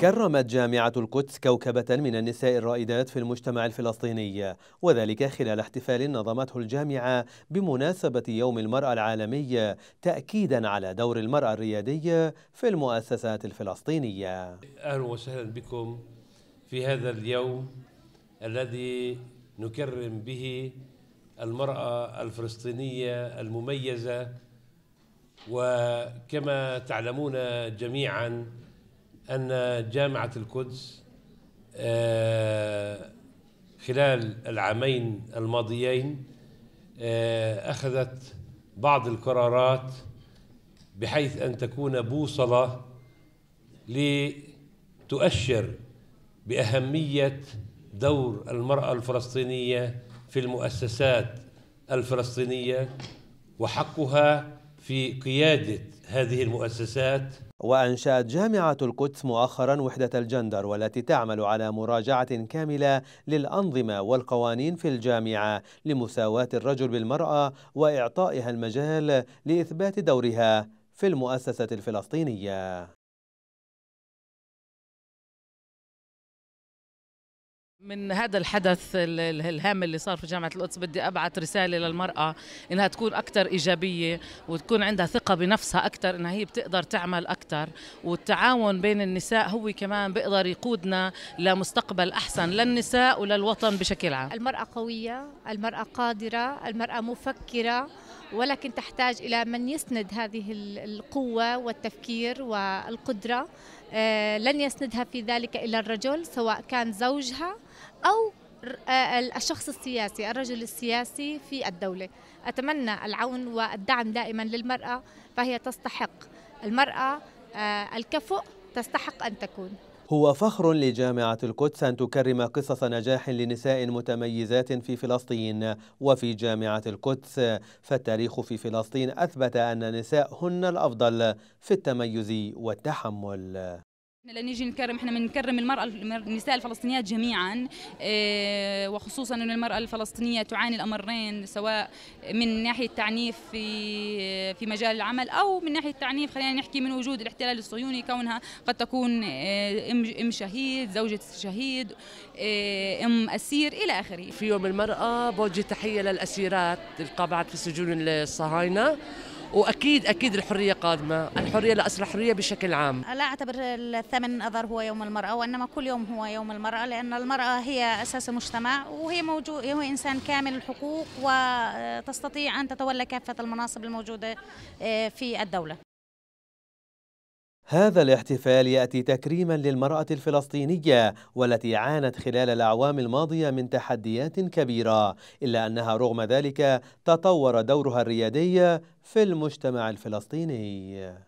كرمت جامعة القدس كوكبة من النساء الرائدات في المجتمع الفلسطيني وذلك خلال احتفال نظمته الجامعة بمناسبة يوم المرأة العالمي تأكيدا على دور المرأة الريادية في المؤسسات الفلسطينية أهلا وسهلا بكم في هذا اليوم الذي نكرم به المرأة الفلسطينية المميزة وكما تعلمون جميعاً أن جامعة القدس آه، خلال العامين الماضيين آه، أخذت بعض القرارات بحيث أن تكون بوصلة لتؤشر بأهمية دور المرأة الفلسطينية في المؤسسات الفلسطينية وحقها في قيادة هذه المؤسسات وأنشأت جامعة القدس مؤخرا وحدة الجندر والتي تعمل على مراجعة كاملة للأنظمة والقوانين في الجامعة لمساواة الرجل بالمرأة وإعطائها المجال لإثبات دورها في المؤسسة الفلسطينية من هذا الحدث الهام اللي صار في جامعة القدس بدي أبعث رسالة للمرأة إنها تكون أكثر إيجابية وتكون عندها ثقة بنفسها أكثر إنها هي بتقدر تعمل أكثر والتعاون بين النساء هو كمان بيقدر يقودنا لمستقبل أحسن للنساء وللوطن بشكل عام المرأة قوية المرأة قادرة المرأة مفكرة ولكن تحتاج إلى من يسند هذه القوة والتفكير والقدرة آه، لن يسندها في ذلك إلا الرجل سواء كان زوجها أو آه، الشخص السياسي الرجل السياسي في الدولة أتمنى العون والدعم دائما للمرأة فهي تستحق المرأة آه، الكفؤ تستحق أن تكون هو فخر لجامعة القدس أن تكرم قصص نجاح لنساء متميزات في فلسطين وفي جامعة القدس فالتاريخ في فلسطين أثبت أن نساء هن الأفضل في التميز والتحمل احنا لا نكرم احنا بنكرم المراه النساء الفلسطينيات جميعا اه وخصوصا ان المراه الفلسطينيه تعاني الامرين سواء من ناحيه تعنيف في في مجال العمل او من ناحيه تعنيف خلينا نحكي من وجود الاحتلال الصهيوني كونها قد تكون اه ام شهيد زوجة شهيد اه ام اسير الى اخره في يوم المراه بوجه تحيه للاسيرات القابعات في سجون الصهاينه واكيد اكيد الحريه قادمه، الحريه لاسر الحريه بشكل عام. لا اعتبر الثامن اذار هو يوم المراه وانما كل يوم هو يوم المراه لان المراه هي اساس المجتمع وهي موجود هو انسان كامل الحقوق وتستطيع ان تتولى كافه المناصب الموجوده آه، في الدوله. هذا الاحتفال يأتي تكريما للمرأة الفلسطينية والتي عانت خلال الأعوام الماضية من تحديات كبيرة إلا أنها رغم ذلك تطور دورها الريادي في المجتمع الفلسطيني